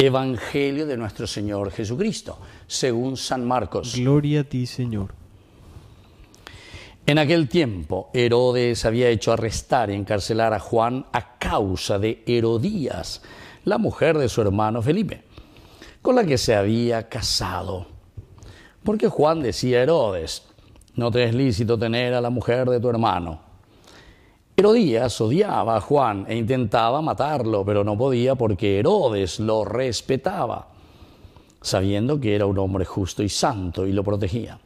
Evangelio de nuestro Señor Jesucristo, según San Marcos. Gloria a ti, Señor. En aquel tiempo, Herodes había hecho arrestar y encarcelar a Juan a causa de Herodías, la mujer de su hermano Felipe, con la que se había casado. Porque Juan decía a Herodes, no te es lícito tener a la mujer de tu hermano. Herodías odiaba a Juan e intentaba matarlo, pero no podía porque Herodes lo respetaba, sabiendo que era un hombre justo y santo y lo protegía.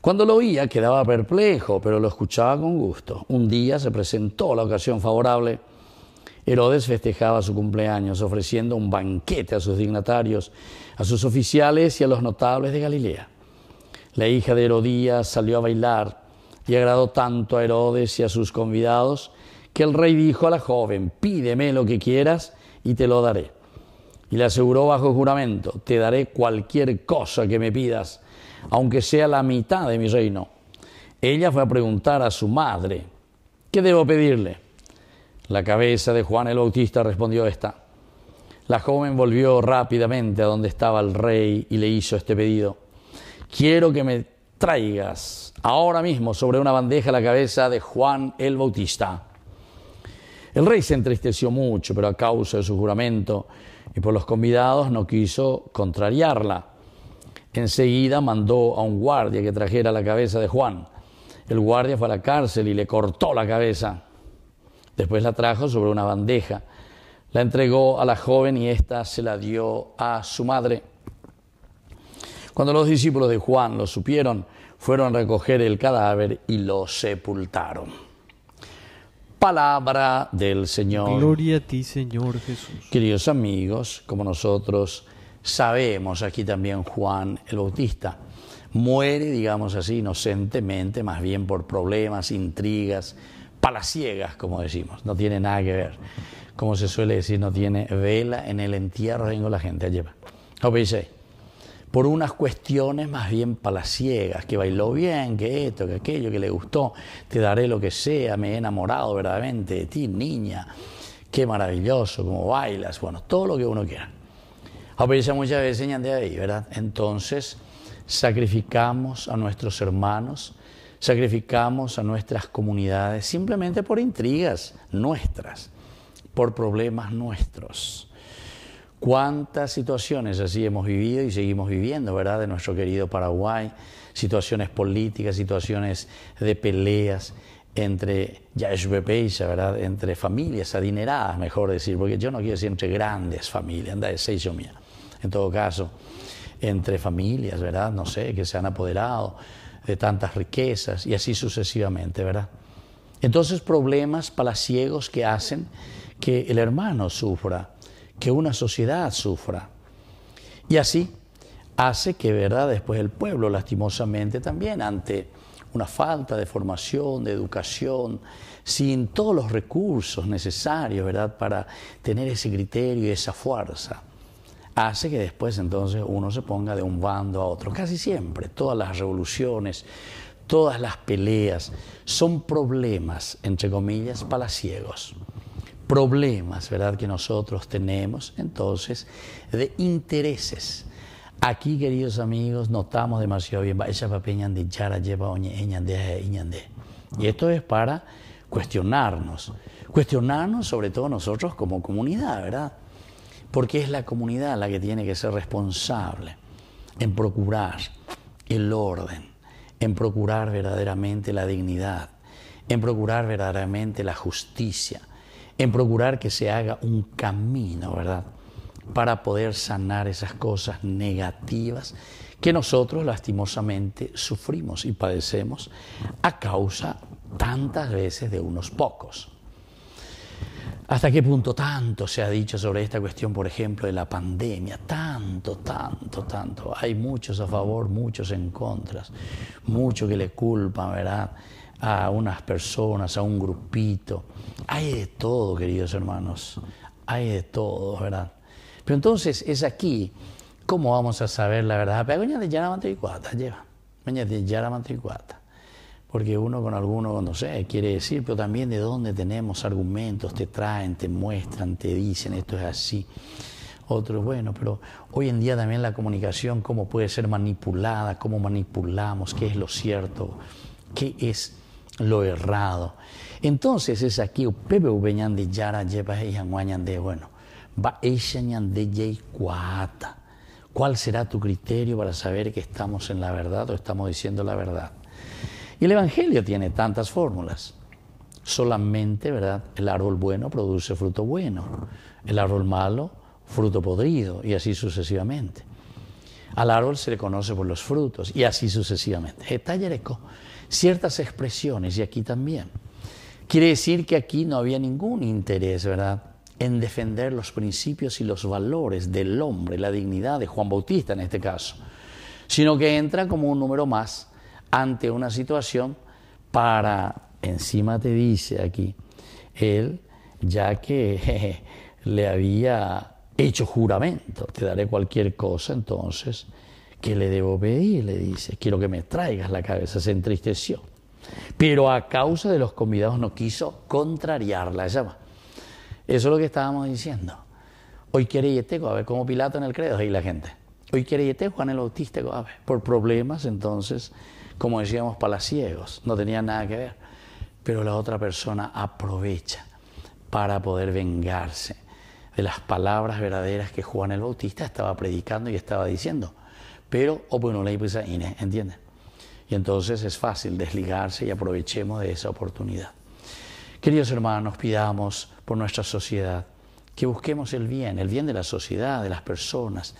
Cuando lo oía quedaba perplejo, pero lo escuchaba con gusto. Un día se presentó la ocasión favorable. Herodes festejaba su cumpleaños ofreciendo un banquete a sus dignatarios, a sus oficiales y a los notables de Galilea. La hija de Herodías salió a bailar y agradó tanto a Herodes y a sus convidados que el rey dijo a la joven, pídeme lo que quieras y te lo daré. Y le aseguró bajo juramento, te daré cualquier cosa que me pidas, aunque sea la mitad de mi reino. Ella fue a preguntar a su madre, ¿qué debo pedirle? La cabeza de Juan el Bautista respondió esta. La joven volvió rápidamente a donde estaba el rey y le hizo este pedido. Quiero que me traigas ahora mismo sobre una bandeja la cabeza de Juan el Bautista. El rey se entristeció mucho, pero a causa de su juramento y por los convidados no quiso contrariarla. Enseguida mandó a un guardia que trajera la cabeza de Juan. El guardia fue a la cárcel y le cortó la cabeza. Después la trajo sobre una bandeja. La entregó a la joven y ésta se la dio a su madre. Cuando los discípulos de Juan lo supieron, fueron a recoger el cadáver y lo sepultaron. Palabra del Señor. Gloria a ti, Señor Jesús. Queridos amigos, como nosotros sabemos, aquí también Juan el Bautista muere, digamos así, inocentemente, más bien por problemas, intrigas, palaciegas, como decimos, no tiene nada que ver. Como se suele decir, no tiene vela en el entierro, tengo la gente lleva. va por unas cuestiones más bien palaciegas, que bailó bien, que esto, que aquello, que le gustó, te daré lo que sea, me he enamorado verdaderamente de ti, niña, qué maravilloso, cómo bailas, bueno, todo lo que uno quiera. veces muchas veces de ahí, ¿verdad? Entonces, sacrificamos a nuestros hermanos, sacrificamos a nuestras comunidades simplemente por intrigas nuestras, por problemas nuestros cuántas situaciones así hemos vivido y seguimos viviendo, ¿verdad? De nuestro querido Paraguay, situaciones políticas, situaciones de peleas entre Yashbepeisa, ¿verdad? Entre familias adineradas, mejor decir, porque yo no quiero decir entre grandes familias, anda de seis mía. En todo caso, entre familias, ¿verdad? No sé, que se han apoderado de tantas riquezas y así sucesivamente, ¿verdad? Entonces, problemas palaciegos que hacen que el hermano sufra que una sociedad sufra. Y así hace que, ¿verdad?, después el pueblo, lastimosamente también, ante una falta de formación, de educación, sin todos los recursos necesarios, ¿verdad?, para tener ese criterio y esa fuerza, hace que después entonces uno se ponga de un bando a otro. Casi siempre, todas las revoluciones, todas las peleas son problemas, entre comillas, palaciegos problemas ¿verdad? que nosotros tenemos, entonces, de intereses. Aquí, queridos amigos, notamos demasiado bien, e e y esto es para cuestionarnos, cuestionarnos sobre todo nosotros como comunidad, ¿verdad? Porque es la comunidad la que tiene que ser responsable en procurar el orden, en procurar verdaderamente la dignidad, en procurar verdaderamente la justicia, en procurar que se haga un camino, ¿verdad? Para poder sanar esas cosas negativas que nosotros lastimosamente sufrimos y padecemos a causa tantas veces de unos pocos. ¿Hasta qué punto tanto se ha dicho sobre esta cuestión, por ejemplo, de la pandemia? Tanto, tanto, tanto. Hay muchos a favor, muchos en contra, Mucho que le culpan, ¿verdad? a unas personas, a un grupito. Hay de todo, queridos hermanos. Hay de todo, ¿verdad? Pero entonces es aquí, ¿cómo vamos a saber la verdad? lleva, Porque uno con alguno, no sé, quiere decir, pero también de dónde tenemos argumentos, te traen, te muestran, te dicen, esto es así. Otros, bueno, pero hoy en día también la comunicación, cómo puede ser manipulada, cómo manipulamos, qué es lo cierto, qué es lo errado. Entonces es aquí, Pepe de Yara, bueno, va ¿Cuál será tu criterio para saber que estamos en la verdad o estamos diciendo la verdad? Y el Evangelio tiene tantas fórmulas. Solamente, ¿verdad? El árbol bueno produce fruto bueno, el árbol malo, fruto podrido, y así sucesivamente. Al árbol se le conoce por los frutos y así sucesivamente. Etayereco, ciertas expresiones y aquí también. Quiere decir que aquí no había ningún interés, ¿verdad?, en defender los principios y los valores del hombre, la dignidad de Juan Bautista en este caso, sino que entra como un número más ante una situación para, encima te dice aquí, él, ya que le había hecho juramento, te daré cualquier cosa, entonces, ¿qué le debo pedir? Le dice, quiero que me traigas la cabeza, se entristeció. Pero a causa de los convidados no quiso contrariarla. Eso es lo que estábamos diciendo. Hoy quiere Yeteco, a ver, como Pilato en el credo, ahí la gente. Hoy quiere Yeteco, Juan el Bautista, a ver, por problemas, entonces, como decíamos, palaciegos, no tenía nada que ver. Pero la otra persona aprovecha para poder vengarse de las palabras verdaderas que Juan el Bautista estaba predicando y estaba diciendo. Pero, oh, ¿entiendes? Y entonces es fácil desligarse y aprovechemos de esa oportunidad. Queridos hermanos, pidamos por nuestra sociedad que busquemos el bien, el bien de la sociedad, de las personas,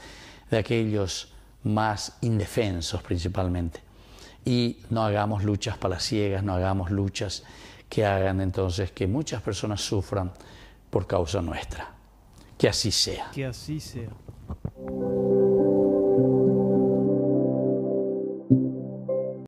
de aquellos más indefensos principalmente. Y no hagamos luchas palaciegas, no hagamos luchas que hagan entonces que muchas personas sufran por causa nuestra. Que así sea.